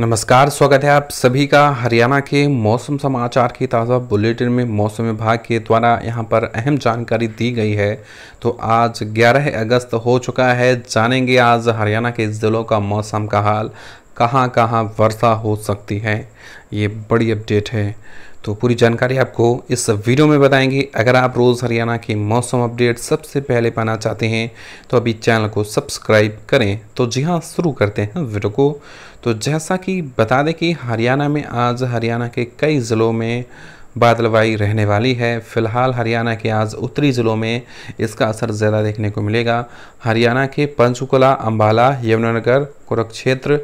नमस्कार स्वागत है आप सभी का हरियाणा के मौसम समाचार की ताज़ा बुलेटिन में मौसम विभाग के द्वारा यहां पर अहम जानकारी दी गई है तो आज 11 अगस्त हो चुका है जानेंगे आज हरियाणा के ज़िलों का मौसम का हाल कहां कहां वर्षा हो सकती है ये बड़ी अपडेट है तो पूरी जानकारी आपको इस वीडियो में बताएंगे अगर आप रोज़ हरियाणा के मौसम अपडेट सबसे पहले पाना चाहते हैं तो अभी चैनल को सब्सक्राइब करें तो जी हाँ शुरू करते हैं वीडियो को तो जैसा कि बता दें कि हरियाणा में आज हरियाणा के कई ज़िलों में बादलवाई रहने वाली है फिलहाल हरियाणा के आज उत्तरी ज़िलों में इसका असर ज़्यादा देखने को मिलेगा हरियाणा के पंचकुला अम्बाला यमुनानगर कुरुक्षेत्र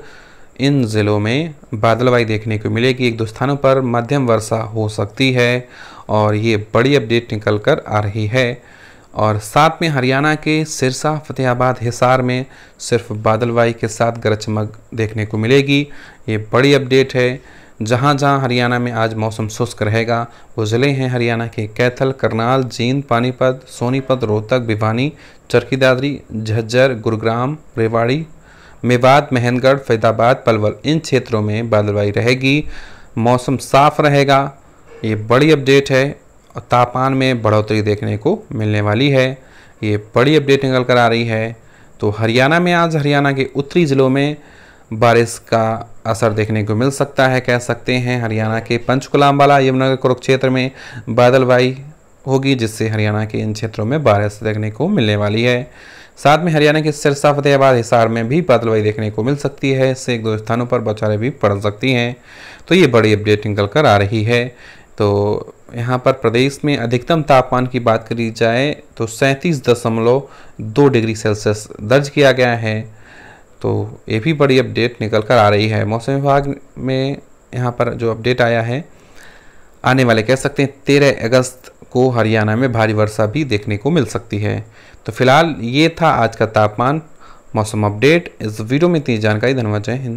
इन ज़िलों में बादलवाई देखने को मिलेगी एक दो स्थानों पर मध्यम वर्षा हो सकती है और ये बड़ी अपडेट निकल कर आ रही है और साथ में हरियाणा के सिरसा फतेहाबाद हिसार में सिर्फ बादलवाई के साथ गरज चमक देखने को मिलेगी ये बड़ी अपडेट है जहाँ जहाँ हरियाणा में आज मौसम शुष्क रहेगा वो ज़िले हैं हरियाणा के कैथल करनाल जींद पानीपत सोनीपत रोहतक भिवानी चरखी दादरी झज्जर गुरुग्राम रेवाड़ी मेवात महनगढ़ फैदाबाद पलवल इन क्षेत्रों में बादलवाई रहेगी मौसम साफ रहेगा ये बड़ी अपडेट है और तापमान में बढ़ोतरी देखने को मिलने वाली है ये बड़ी अपडेट निकल कर आ रही है तो हरियाणा में आज हरियाणा के उत्तरी ज़िलों में बारिश का असर देखने को मिल सकता है कह सकते हैं हरियाणा के पंचकुला अम्बाला यमुनानगर कुरुक्षेत्र में बादलवाई होगी जिससे हरियाणा के इन क्षेत्रों में बारिश देखने को मिलने वाली है साथ में हरियाणा के सिरसा फतेहाबाद हिसार में भी बादलवाई देखने को मिल सकती है इससे एक दो स्थानों पर बौछारें भी पड़ सकती हैं तो ये बड़ी अपडेट निकल कर आ रही है तो यहाँ पर प्रदेश में अधिकतम तापमान की बात करी जाए तो सैंतीस दशमलव दो डिग्री सेल्सियस दर्ज किया गया है तो ये भी बड़ी अपडेट निकल कर आ रही है मौसम विभाग में यहाँ पर जो अपडेट आया है आने वाले कह सकते हैं तेरह अगस्त को हरियाणा में भारी वर्षा भी देखने को मिल सकती है तो फिलहाल ये था आज का तापमान मौसम अपडेट इस वीडियो में इतनी जानकारी धन्यवाद जय हिंद